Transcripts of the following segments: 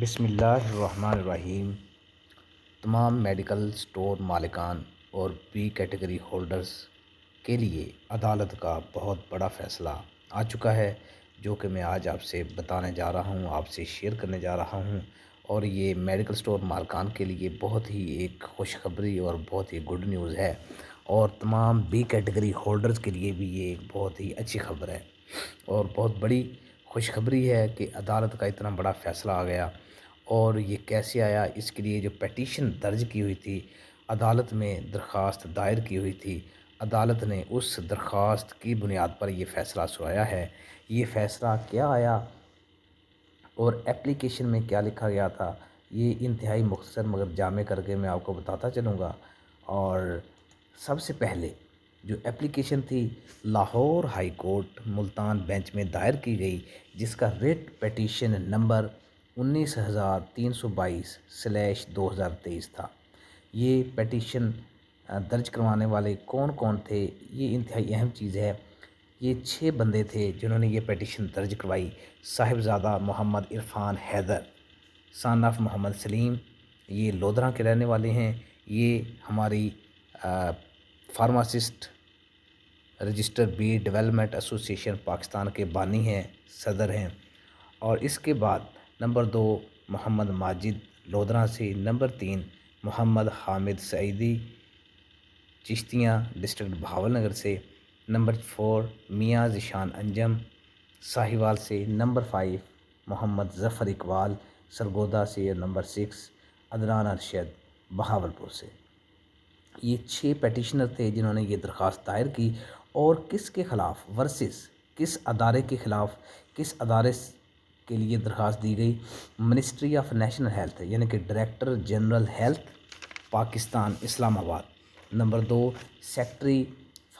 बिसमीम तमाम medical store मालिकान और बी कैटेगरी होल्डर्स के लिए अदालत का बहुत बड़ा फ़ैसला आ चुका है जो कि मैं आज आपसे बताने जा रहा हूँ आपसे शेयर करने जा रहा हूँ और ये मेडिकल स्टोर मालकान के लिए बहुत ही एक खुशखबरी और बहुत ही गुड न्यूज़ है और तमाम बी कैटेगरी होल्डर्स के लिए भी ये एक बहुत ही अच्छी खबर है और बहुत बड़ी खुशखबरी है कि अदालत का इतना बड़ा फ़ैसला आ गया और ये कैसे आया इसके लिए जो पटिशन दर्ज की हुई थी अदालत में दरख्वास्त दायर की हुई थी अदालत ने उस दरख्वास्त की बुनियाद पर यह फ़ैसला सुनाया है ये फ़ैसला क्या आया और एप्लीकेशन में क्या लिखा गया था ये इंतहाई मुख्तर मगर जामे करके मैं आपको बताता चलूँगा और सबसे पहले जो एप्लीकेशन थी Lahore high court Multan bench में दायर की गई जिसका रेट पटिशन नंबर उन्नीस हज़ार तीन सौ बाईस स्लैश दो हज़ार तेईस था ये पटिशन दर्ज करवाने वाले कौन कौन थे ये इंतहाई अहम चीज़ है ये छः बंदे थे जिन्होंने ये पटिशन दर्ज करवाई साहिबजादा मोहम्मद इरफान हैदर सन ऑफ मोहम्मद सलीम ये लोधरा के रहने वाले हैं ये हमारी pharmacist register B development association Pakistan के बानी हैं सदर हैं और इसके बाद नंबर दो मोहम्मद माजिद लोधरा से नंबर तीन मोहम्मद हामिद सईदी चिश्तियाँ डिस्ट्रिक्ट भावलनगर से नंबर फोर मियाँ जिशान अंजम साहिवाल से नंबर फाइव मोहम्मद ज़फ़र इकबाल सरगोदा से नंबर सिक्स अदनान अरशद बहावलपुर से ये छः पटिशनर थे जिन्होंने ये दरख्वास्त दायर की और किस के ख़िलाफ़ वर्सेस किस अदारे के ख़िलाफ़ किस अदारे के लिए दरख्वास्त दी गई मिनिस्ट्री ऑफ नेशनल हेल्थ यानी कि director general health Pakistan Islamabad number दो secretary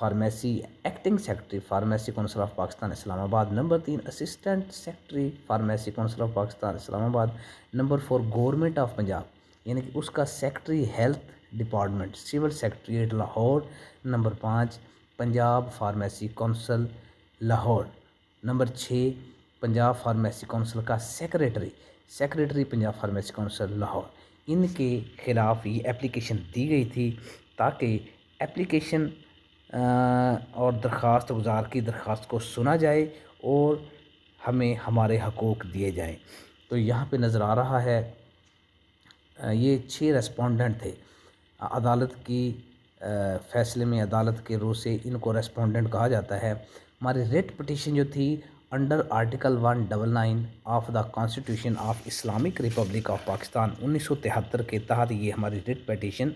pharmacy acting secretary pharmacy council of Pakistan Islamabad number तीन assistant secretary pharmacy council of Pakistan Islamabad number four government of Punjab यानी कि उसका secretary health department civil secretariat Lahore number पाँच Punjab pharmacy council Lahore number छः Punjab pharmacy council का secretary secretary Punjab pharmacy council Lahore इनके ख़िलाफ़ ये एप्लीकेशन दी गई थी ताकि एप्लीकेशन और दरख्वास्त गुजार की दरख्वास्त को सुना जाए और हमें हमारे हकूक़ दिए जाएँ तो यहाँ पर नज़र आ रहा है ये छः रेस्पोंडेंट थे अदालत की फ़ैसले में अदालत के रो से इनको रेस्पोंडेंट कहा जाता है हमारी रेट पटिशन जो थी under article one double nine of the constitution of Islamic republic of Pakistan उन्नीस सौ तिहत्तर के तहत ये हमारी रिट पटिशन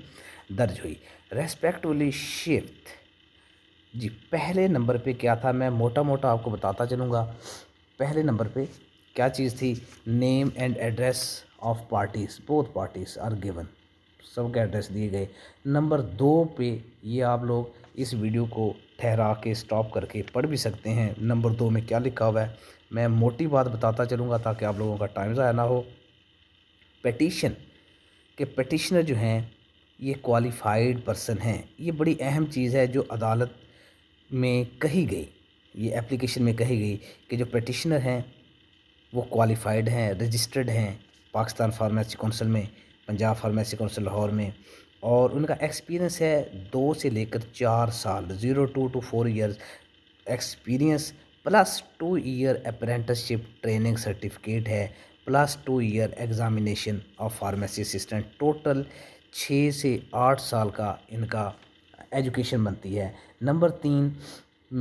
दर्ज हुई रेस्पेक्टवली शिफ्ट जी पहले नंबर पे क्या था मैं मोटा मोटा आपको बताता चलूँगा पहले नंबर पे क्या चीज़ थी name and address of parties both parties are given सबके एड्रेस दिए गए नंबर दो पे ये आप लोग इस वीडियो को ठहरा के स्टॉप करके पढ़ भी सकते हैं नंबर दो में क्या लिखा हुआ है मैं मोटी बात बताता चलूँगा ताकि आप लोगों का टाइम ज़ाया ना हो पटिशन के पटिशनर जो हैं ये क्वालिफाइड पर्सन हैं ये बड़ी अहम चीज़ है जो अदालत में कही गई ये एप्लीकेशन में कही गई कि जो पटिशनर हैं वो क्वालिफाइड हैं रजिस्टर्ड हैं पाकिस्तान फार्मेसी कौंसिल में पंजाब फार्मेसी कौंसिल लाहौर में और उनका एक्सपीरियंस है दो से लेकर चार साल zero two two four years experience plus two year apprenticeship training certificate है plus two year examination of pharmacy assistant total छः से आठ साल का इनका एजुकेशन बनती है नंबर तीन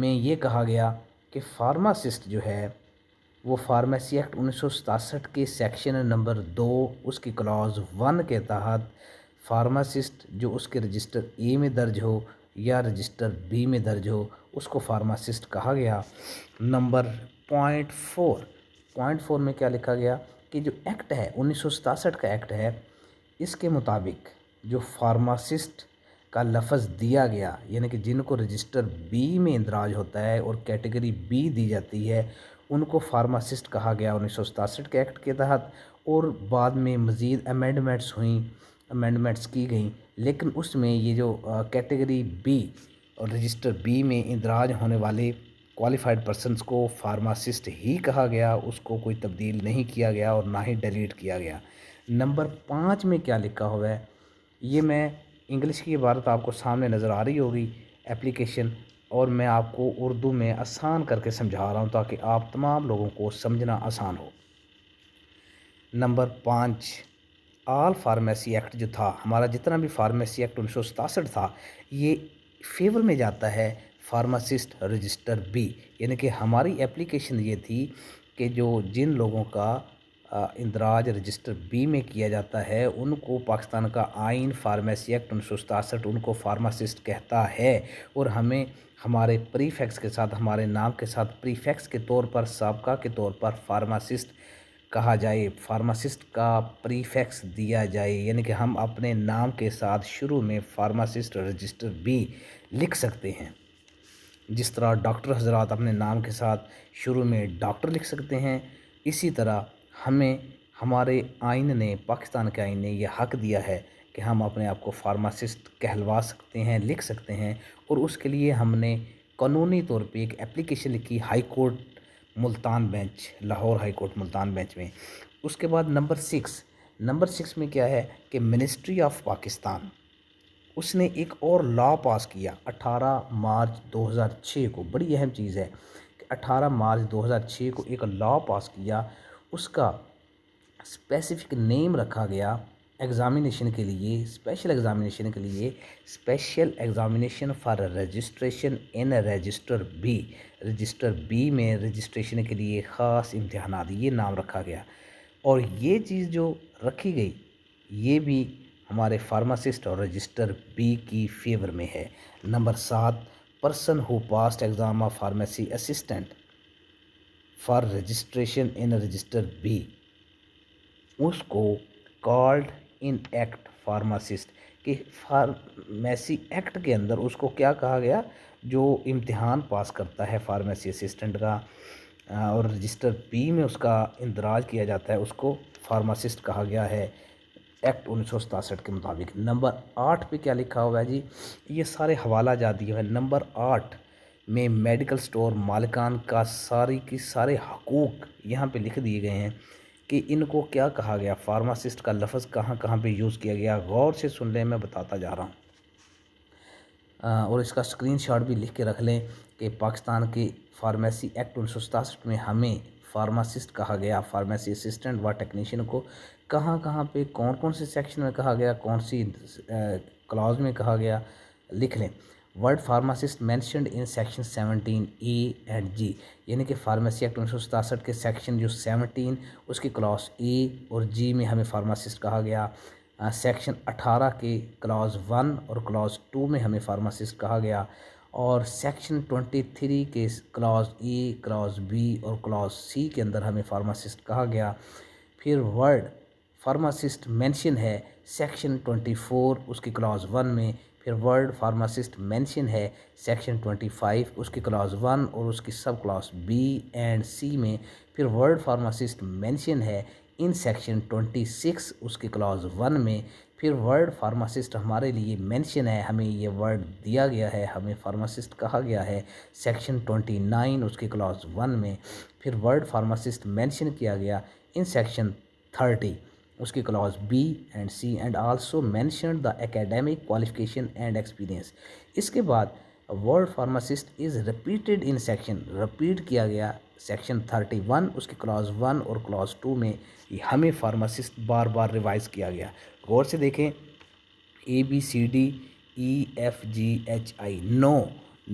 में ये कहा गया कि फार्मासिस्ट जो है वो फार्मेसी एक्ट उन्नीस के सेक्शन नंबर दो उसकी क्लॉज़ वन के तहत फार्मासिस्ट जो उसके रजिस्टर ए में दर्ज हो या रजिस्टर बी में दर्ज हो उसको फार्मासिस्ट कहा गया number point four point four में क्या लिखा गया कि जो एक्ट है उन्नीस का एक्ट है इसके मुताबिक जो फार्मासिस्ट का लफज दिया गया यानी कि जिनको रजिस्टर बी में इंदराज होता है और कैटेगरी बी दी जाती है उनको फार्मासिस्ट कहा गया उन्नीस के एक्ट के तहत और बाद में मज़ीद अमेंडमेंट्स हुई अमेंडमेंट्स की गई लेकिन उसमें ये जो कैटेगरी बी और रजिस्टर बी में इंदराज होने वाले क्वालिफाइड पर्सनस को फार्मासिस्ट ही कहा गया उसको कोई तब्दील नहीं किया गया और ना ही डिलीट किया गया नंबर पाँच में क्या लिखा हुआ है ये मैं इंग्लिश की इबारत आपको सामने नज़र आ रही होगी एप्लीकेशन और मैं आपको उर्दू में आसान करके समझा रहा हूँ ताकि आप तमाम लोगों को समझना आसान हो नंबर पाँच आल फार्मेसी एक्ट जो था हमारा जितना भी फार्मेसी एक्ट उन्नीस था ये फेवर में जाता है फार्मासिस्ट रजिस्टर बी यानी कि हमारी एप्लीकेशन ये थी कि जो जिन लोगों का इंदराज रजिस्टर बी में किया जाता है उनको पाकिस्तान का आइन फार्मेसी एक्ट उन्नीस उनको फार्मासिस्ट कहता है और हमें हमारे प्रीफेक्स के साथ हमारे नाम के साथ प्रीफेक्स के तौर पर सबका के तौर पर फार्मासिस्ट कहा जाए फार्मासिस्ट का प्रीफेक्स दिया जाए यानी कि हम अपने नाम के साथ शुरू में फार्मासिस्ट रजिस्टर भी लिख सकते हैं जिस तरह डॉक्टर हजरात अपने नाम के साथ शुरू में डॉक्टर लिख सकते हैं इसी तरह हमें हमारे आइन ने पाकिस्तान के आइन ने यह हक दिया है कि हम अपने आप को फार्मासिस्ट कहलवा सकते हैं लिख सकते हैं और उसके लिए हमने कानूनी तौर पे एक एप्लीकेशन लिखी high court Multan bench Lahore high court Multan bench में उसके बाद नंबर सिक्स नंबर सिक्स में क्या है कि मिनिस्ट्री ऑफ पाकिस्तान उसने एक और लॉ पास किया 18 मार्च 2006 को बड़ी अहम चीज़ है कि 18 मार्च 2006 को एक लॉ पास किया उसका स्पेसिफिक नेम रखा गया एग्ज़ामिनेशन के लिए स्पेशल एग्ज़ामिनेशन के लिए special examination for registration in register B register B में रजिस्ट्रेशन के लिए ख़ास इम्तहान ये नाम रखा गया और ये चीज़ जो रखी गई ये भी हमारे फार्मासिस्ट और रजिस्टर बी की फेवर में है नंबर सात person who passed exam of pharmacy assistant for registration in register B उसको कॉल्ड इन एक्ट फार्मासिस्ट कि फार्मेसी एक्ट के अंदर उसको क्या कहा गया जो इम्तिहान पास करता है फार्मेसी असिस्टेंट का और रजिस्टर पी में उसका इंदराज किया जाता है उसको फार्मासिस्ट कहा गया है एक्ट उन्नीस के मुताबिक नंबर आठ पे क्या लिखा हुआ है जी ये सारे हवाला जा दिए हैं नंबर आठ में मेडिकल स्टोर मालिकान का सारी की सारे हकूक़ यहाँ पे लिख दिए गए हैं कि इनको क्या कहा गया फार्मासिस्ट का लफ्ज़ कहाँ कहाँ पे यूज़ किया गया गौर से सुन लें मैं बताता जा रहा हूँ और इसका स्क्रीनशॉट भी लिख के रख लें कि पाकिस्तान के फार्मेसी एक्ट उन्नीस में हमें फार्मासिस्ट कहा गया फार्मेसी असिस्टेंट व टेक्नीशियन को कहाँ कहाँ पे कौन कौन से सेक्शन में कहा गया कौन सी क्लाज में कहा गया लिख लें world pharmacist mentioned in section seventeen A and G यानी कि फार्मेसी एक्ट उन्नीस के सेक्शन जो सेवनटीन उसकी क्लास ए और जी में हमें फार्मासिस्ट कहा गया सेक्शन अठारह के क्लास वन और क्लास टू में हमें फार्मासिस्ट कहा गया और सेक्शन ट्वेंटी थ्री के क्लास ए क्लास बी और क्लास सी के अंदर हमें फार्मासिस्ट कहा गया फिर वर्ड फार्मासिस्ट मेंशन है सेक्शन ट्वेंटी फोर उसकी क्लास वन में फिर वर्ल्ड फार्मासिस्ट मेंशन है सेक्शन 25 उसकी क्लास वन और उसकी सब क्लास बी एंड सी में फिर वर्ल्ड फार्मासिस्ट मेंशन है इन सेक्शन 26 उसकी क्लास वन में फिर वर्ल्ड फार्मासिस्ट हमारे लिए मेंशन है हमें ये वर्ड दिया गया है हमें फार्मासिस्ट कहा गया है सेक्शन 29 उसके क्लास वन में फिर वर्ल्ड फार्मासिस्ट मेंशन किया गया इन सेक्शन थर्टी उसके clause B and C and also mentioned the academic qualification and experience इसके बाद world pharmacist is repeated in section repeat किया गया सेक्शन थर्टी वन उसके क्लॉज वन और क्लॉज टू में हमें फार्मासिस्ट बार बार रिवाइज़ किया गया गौर से देखें A B C D E F G H I नो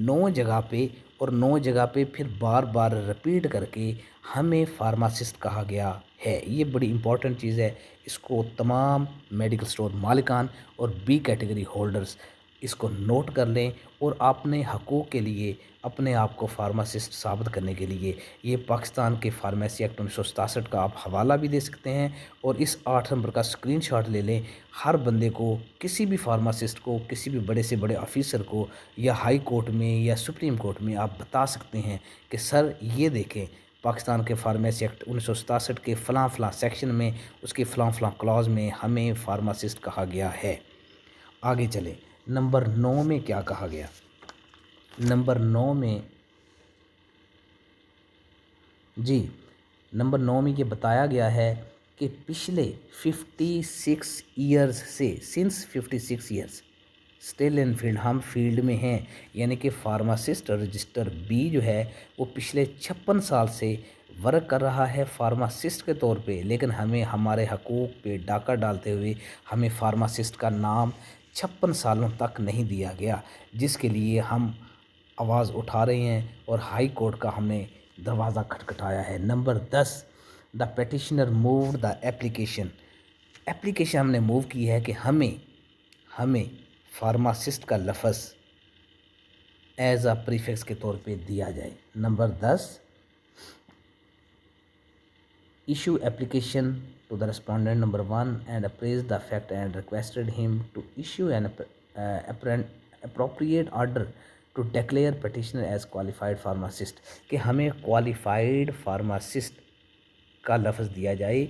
नौ जगह पे और नौ जगह पे फिर बार बार रिपीट करके हमें फार्मासिस्ट कहा गया है ये बड़ी इंपॉर्टेंट चीज़ है इसको तमाम मेडिकल स्टोर मालिकान और बी कैटेगरी होल्डर्स इसको नोट कर लें और अपने हकूक़ के लिए अपने आप को फार्मासिस्ट साबित करने के लिए ये पाकिस्तान के फार्मेसी एक्ट उन्नीस का आप हवाला भी दे सकते हैं और इस आठ नंबर का स्क्रीनशॉट ले लें हर बंदे को किसी भी फार्मासिस्ट को किसी भी बड़े से बड़े ऑफिसर को या हाई कोर्ट में या सुप्रीम कोर्ट में आप बता सकते हैं कि सर ये देखें पाकिस्तान के फार्मेसी एक्ट उन्नीस के फ़लाँ फ़लाँ सेक्शन में उसके फ़लाँ फ़लाँ क्लॉज में हमें फार्मासिस्ट कहा गया है आगे चलें नंबर नौ में क्या कहा गया नंबर नौ में जी नंबर नौ में ये बताया गया है कि पिछले फिफ्टी सिक्स ईयर्स से since fifty six years still in field हम फील्ड में हैं यानी कि फार्मासिस्ट रजिस्टर बी जो है वो पिछले छप्पन साल से वर्क कर रहा है फार्मासिस्ट के तौर पे लेकिन हमें हमारे हकूक़ पे डाका डालते हुए हमें फार्मासिस्ट का नाम छप्पन सालों तक नहीं दिया गया जिसके लिए हम आवाज़ उठा रहे हैं और हाई कोर्ट का हमने दरवाज़ा खटखटाया है नंबर दस the petitioner move the application application हमने मूव की है कि हमें हमें फार्मासिस्ट का लफज एज आ प्रीफिक्स के तौर पे दिया जाए नंबर दस issue application to the respondent number 1 and appraised the fact and requested him to issue an uh, appropriate order to declare petitioner as qualified pharmacist ke hame qualified pharmacist ka lafz diya jaye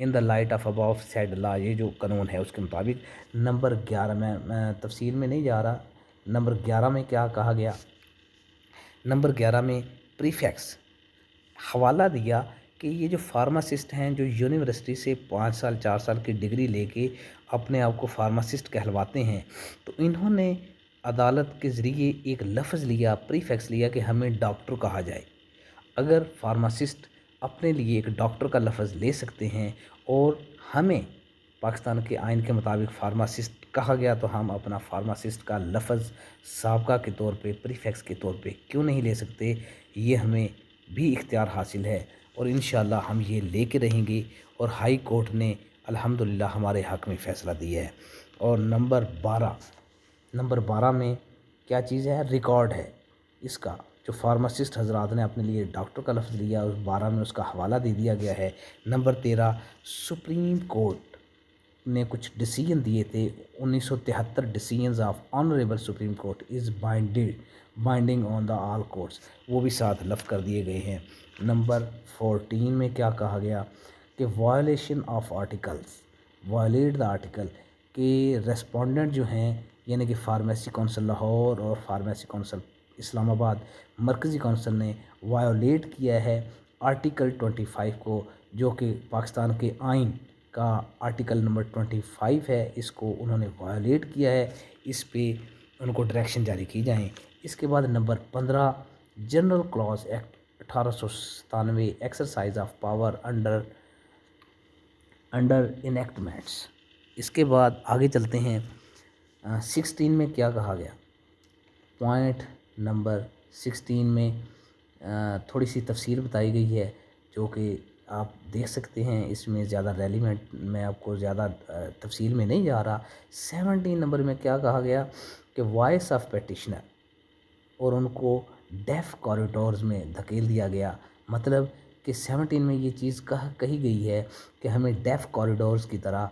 in the light of above said law ये जो कानून है उसके मुताबिक number ग्यारह में मैं तफसील में नहीं जा रहा नंबर ग्यारह में क्या कहा गया नंबर ग्यारह में प्रीफेक्स हवाला दिया कि ये जो फार्मासिस्ट हैं जो यूनिवर्सिटी से पाँच साल चार साल की डिग्री लेके अपने आप को फार्मासिस्ट कहलवाते हैं तो इन्होंने अदालत के ज़रिए एक लफ्ज़ लिया प्रीफेक्स लिया कि हमें डॉक्टर कहा जाए अगर फार्मासिस्ट अपने लिए एक डॉक्टर का लफ्ज़ ले सकते हैं और हमें पाकिस्तान के आइन के मुताबिक फार्मासिस्ट कहा गया तो हम अपना फार्मासिस्ट का लफ्ज़ सबका के तौर पे प्रीफेक्स के तौर पे क्यों नहीं ले सकते ये हमें भी इख्तियार हासिल है और इन हम ये लेके रहेंगे और हाई कोर्ट ने अल्हम्दुलिल्लाह हमारे हक में फ़ैसला दिया है और नंबर बारह नंबर बारह में क्या चीज़ है रिकॉर्ड है इसका जो फार्मासिस्ट हजरात ने अपने लिए डॉक्टर का लफ्ज़ लिया उस बारह में उसका हवाला दे दिया गया है नंबर तेरह सुप्रीम कोर्ट ने कुछ डिसीजन दिए थे उन्नीस सौ तिहत्तर decision of honourable supreme court is binded binding on the all courts वो भी साथ लफ कर दिए गए हैं नंबर फोर्टीन में क्या कहा गया कि violation of articles violate the article कि रेस्पोंडेंट जो हैं यानी कि फार्मेसी कौंसिल लाहौर और फार्मेसी कौंसिल इस्लामाबाद मरकज़ी कौंसिल ने वायोलेट किया है आर्टिकल 25 को जो कि पाकिस्तान के आइन का आर्टिकल नंबर 25 है इसको उन्होंने वायोलेट किया है इस पे उनको डायरेक्शन जारी की जाएँ इसके बाद नंबर पंद्रह जनरल क्लॉज एक्ट अठारह सौ exercise of power under under enactments इसके बाद आगे चलते हैं सिक्सटीन में क्या कहा गया पॉइंट नंबर सिक्सटीन में आ, थोड़ी सी तफसीर बताई गई है जो कि आप देख सकते हैं इसमें ज़्यादा रेलिमेंट मैं आपको ज़्यादा तफसील में नहीं जा रहा सेवनटीन नंबर में क्या कहा गया कि वॉइस ऑफ पटिशनर और उनको डेफ कॉरिडोर्स में धकेल दिया गया मतलब कि सेवनटीन में ये चीज़ कह कही गई है कि हमें डेफ कॉरिडोर्स की तरह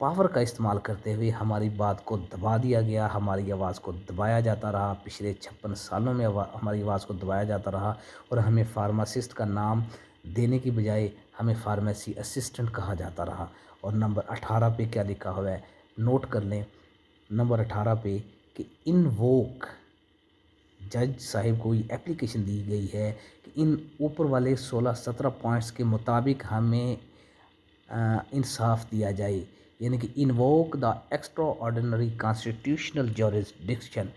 पावर का इस्तेमाल करते हुए हमारी बात को दबा दिया गया हमारी आवाज़ को दबाया जाता रहा पिछले छप्पन सालों में आवा, हमारी आवाज़ को दबाया जाता रहा और हमें फार्मासिस्ट का नाम देने की बजाय हमें फार्मेसी असिस्टेंट कहा जाता रहा और नंबर अठारह पे क्या लिखा हुआ है नोट कर लें नंबर अठारह पे कि इनवोक जज साहब को ये एप्लीकेशन दी गई है कि इन ऊपर वाले 16-17 पॉइंट्स के मुताबिक हमें इंसाफ दिया जाए यानी कि invoke the extra ordinary constitutional jurisdiction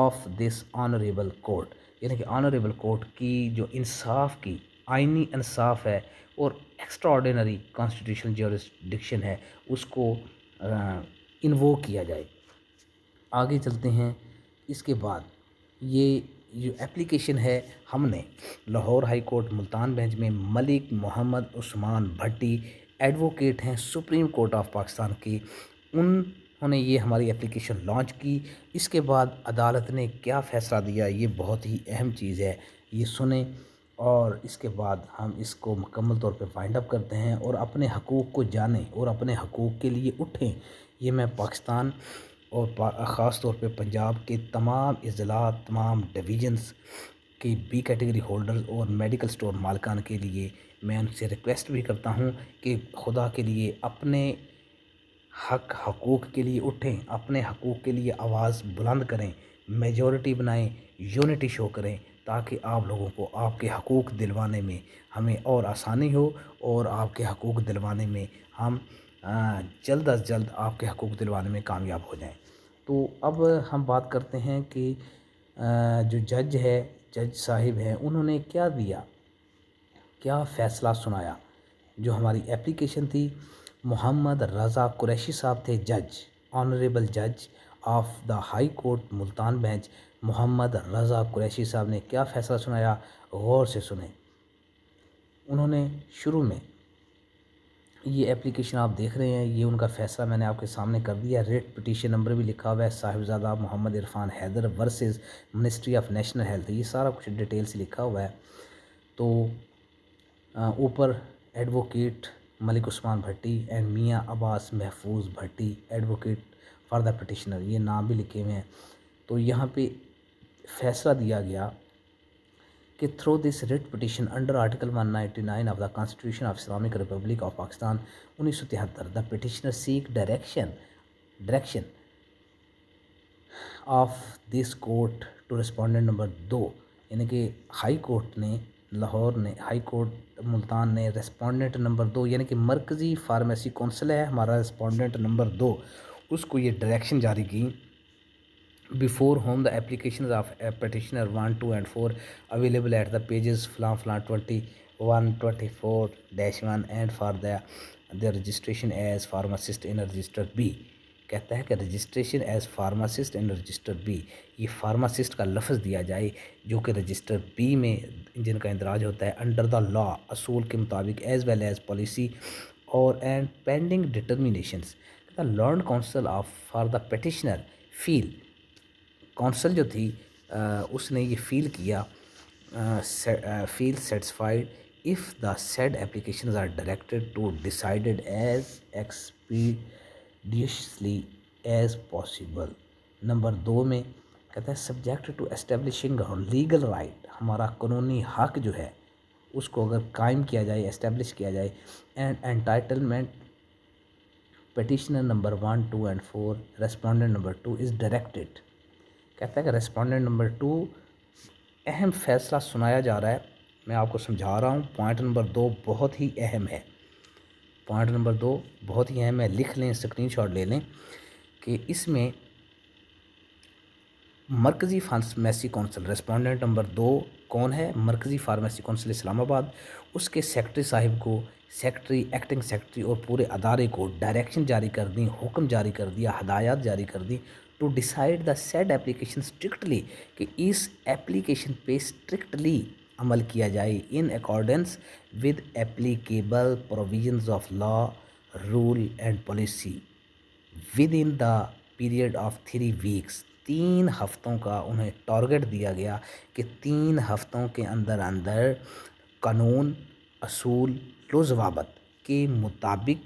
of this honourable court यानी कि ऑनरेबल कोर्ट की जो इंसाफ की आइनी इंसाफ है और एक्स्ट्रा ऑर्डनरी कॉन्स्टिट्यूशनल जोरिस्डिक्शन है उसको इन्वोक किया जाए आगे चलते हैं इसके बाद ये जो एप्लीकेशन है हमने Lahore high court Multan bench में मलिक मोहम्मद उस्मान भट्टी एडवोकेट हैं सुप्रीम कोर्ट ऑफ पाकिस्तान की उन्होंने ये हमारी एप्लीकेशन लॉन्च की इसके बाद अदालत ने क्या फ़ैसला दिया ये बहुत ही अहम चीज़ है ये सुने और इसके बाद हम इसको मुकम्मल तौर पे फाइंड अप करते हैं और अपने हकूक़ को जानें और अपने हकूक़ के लिए उठें ये मैं पाकिस्तान और ख़ास तौर पे पंजाब के तमाम अज़ला तमाम डिवीज़न्स के बी कैटेगरी होल्डर्स और मेडिकल स्टोर मालकान के लिए मैं उनसे रिक्वेस्ट भी करता हूँ कि खुदा के लिए अपने हक हकूक़ के लिए उठें अपने हकूक़ के लिए आवाज़ बुलंद करें मेजॉरिटी बनाएं यूनिटी शो करें ताकि आप लोगों को आपके हकूक़ दिलवाने में हमें और आसानी हो और आपके हकूक़ दिलवाने में हम जल्द अज जल्द आपके हकूक़ दिलवाने में कामयाब हो जाएं तो अब हम बात करते हैं कि जो जज है जज साहिब हैं उन्होंने क्या दिया क्या फ़ैसला सुनाया जो हमारी एप्लीकेशन थी मोहम्मद रज़ा कुरैशी साहब थे जज ऑनरेबल जज of the high court Multan bench Mohammad रज़ा कुरैशी साहब ने क्या फ़ैसला सुनाया गौर से सुने उन्होंने शुरू में ये एप्लीकेशन आप देख रहे हैं ये उनका फैसला मैंने आपके सामने कर दिया रेट पटिशन नंबर भी लिखा हुआ है Sahibzada Mohammad Irfan Haider versus ministry of national health ये सारा कुछ डिटेल से लिखा हुआ है तो ऊपर advocate Malik Usman Bhatti and Mian Abbas Mahfooz Bhatti advocate for the petitioner ये नाम भी लिखे हुए हैं तो यहाँ पर फैसला दिया गया कि through this writ petition under article 199 of the constitution of Islamic republic of Pakistan उन्नीस सौ तिहत्तर the petitioner seek direction direction of this court to respondent number दो यानी कि हाई कोर्ट ने लाहौर ने हाई कोर्ट मुल्तान ने रेस्पोंडेंट नंबर दो यानी कि मरकज़ी फार्मेसी कौंसिल है हमारा रेस्पोंडेंट नंबर दो उसको ये डायरेक्शन जारी की before whom the applications of a petitioner 1 2 and 4 available at the pages one flam 20 124 1 and for the the registration as pharmacist in register b कहता है कि registration as pharmacist in register B ये pharmacist का लफ्ज़ दिया जाए जो कि रजिस्टर बी में जिनका इंदराज होता है अंडर द लॉ असूल के मुताबिक एज़ वेल एज़ पॉलिसी और and pending determinations the learned counsel of for the petitioner feel counsel जो थी उसने ये फ़ील किया feel satisfied if the said application are directed to decided as expeditiously as possible number दो में कहता है subject to establishing legal right हमारा कानूनी हक जो है उसको अगर कायम किया जाए एस्टेब्लिश किया जाए and entitlement petitioner number one two and four respondent number two is directed कहता है कि रेस्पॉन्डेंट नंबर टू अहम फैसला सुनाया जा रहा है मैं आपको समझा रहा हूँ पॉइंट नंबर दो बहुत ही अहम है पॉइंट नंबर दो बहुत ही अहम है लिख लें शॉट ले लें कि इसमें मरकज़ी फार्मेसी कौंसिल रेस्पॉन्डेंट नंबर दो कौन है मरकज़ी फार्मेसी कौंसिल इस्लामाबाद उसके सेक्रटरी साहिब को सेक्रटरी एक्टिंग सेक्रटरी और पूरे अदारे को डायरेक्शन जारी कर दी हुक्म जारी कर दिया हदायत जारी कर दी to decide the said application strictly कि इस एप्लीकेशन पे स्ट्रिक्टली अमल किया जाए in accordance with applicable provisions of law rule and policy within the period of three weeks तीन हफ्तों का उन्हें टारगेट दिया गया कि तीन हफ्तों के अंदर अंदर कानून असूल लो के मुताबिक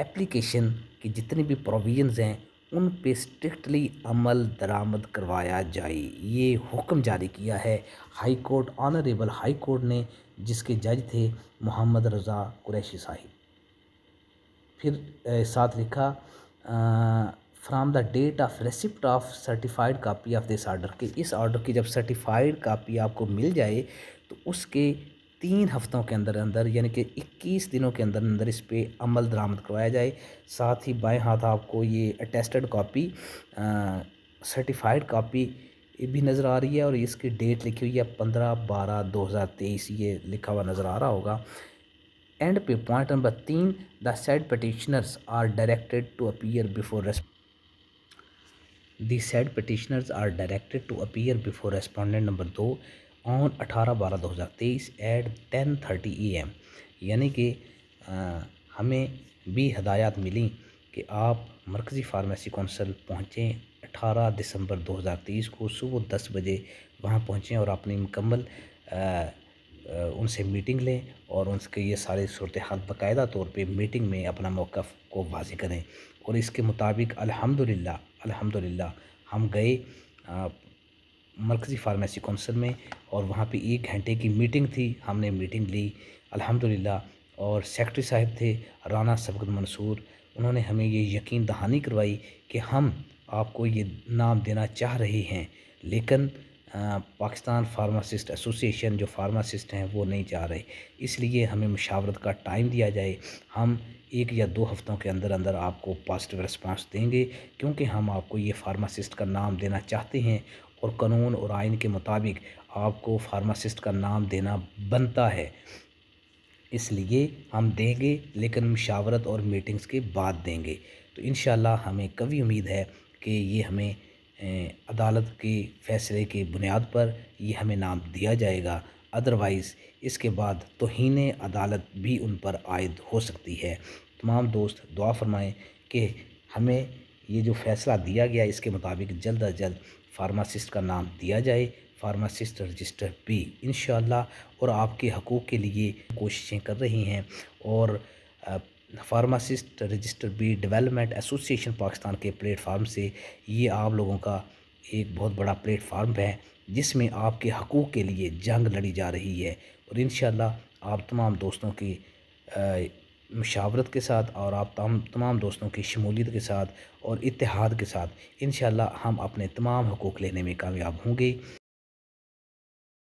एप्लीकेशन के जितने भी प्रोविजंस हैं उन पर स्ट्रिक्टली अमल दरामद करवाया जाए ये हुक्म जारी किया है high court honourable high court ने जिसके जज थे मोहम्मद रज़ा कुरैशी साहिब फिर साथ लिखा from the date of receipt of certified copy of this order के इस ऑर्डर की जब सर्टिफाइड कापी आपको मिल जाए तो उसके तीन हफ़्तों के अंदर अंदर यानी कि इक्कीस दिनों के अंदर अंदर इस पर अमल दरामद करवाया जाए साथ ही बाएँ हाथ आपको ये अटेस्टेड कापी सर्टिफाइड कापी भी नज़र आ रही है और इसकी डेट लिखी हुई है पंद्रह बारह दो हज़ार तेईस ये लिखा हुआ नज़र आ रहा होगा एंड पे पॉइंट नंबर तीन the said petitioners are directed to appear before रेस्प the said petitioners are directed to appear before respondent number दो ऑन अठारह बारह दो हज़ार तेईस at ten thirty A M यानी कि हमें भी हदायत मिली कि आप मरकज़ी फार्मेसी कौंसल पहुँचें 18 दिसंबर 2023 को सुबह दस बजे वहाँ पहुँचें और अपनी मुकम्मल उनसे मीटिंग लें और उनके ये सारे सूरत हाल बाकायदा तौर पे मीटिंग में अपना मौक़ को वाजी करें और इसके मुताबिक अल्हम्दुलिल्लाह अल्हम्दुलिल्लाह हम गए मरकज़ी फार्मेसी कौंसिल में और वहाँ पे एक घंटे की मीटिंग थी हमने मीटिंग ली अल्हम्दुलिल्लाह और सेक्रेटरी साहब थे राना सबकत मंसूर उन्होंने हमें ये यकीन दहानी करवाई कि हम आपको ये नाम देना चाह रहे हैं लेकिन पाकिस्तान फार्मासिस्ट एसोसिएशन जो फार्मासिस्ट हैं वो नहीं चाह रहे इसलिए हमें मशावरत का टाइम दिया जाए हम एक या दो हफ़्तों के अंदर अंदर आपको पॉजिटिव रिस्पांस देंगे क्योंकि हम आपको ये फार्मासिस्ट का नाम देना चाहते हैं और कानून और आइन के मुताबिक आपको फार्मासिस्ट का नाम देना बनता है इसलिए हम देंगे लेकिन मशावरत और मीटिंग्स के बाद देंगे तो इन हमें कभी उम्मीद है कि ये हमें अदालत के फ़ैसले के बुनियाद पर ये हमें नाम दिया जाएगा अदरवाइज़ इसके बाद तोहन अदालत भी उन पर आयद हो सकती है तमाम दोस्त दुआ फरमाएँ कि हमें ये जो फैसला दिया गया इसके मुताबिक जल्द अज जल्द फार्मासिस्ट का नाम दिया जाए फार्मासिस्ट रजिस्टर भी इन और आपके हकूक़ के लिए कोशिशें कर रही हैं और pharmacist register B development association Pakistan के प्लेटफार्म से ये आप लोगों का एक बहुत बड़ा प्लेटफार्म है जिसमें आपके हकूक़ के लिए जंग लड़ी जा रही है और इन आप तमाम दोस्तों की मशावरत के साथ और आप तम तमाम दोस्तों की शमूलियत के साथ और इतिहाद के साथ इन हम अपने तमाम हकूक़ लेने में कामयाब होंगे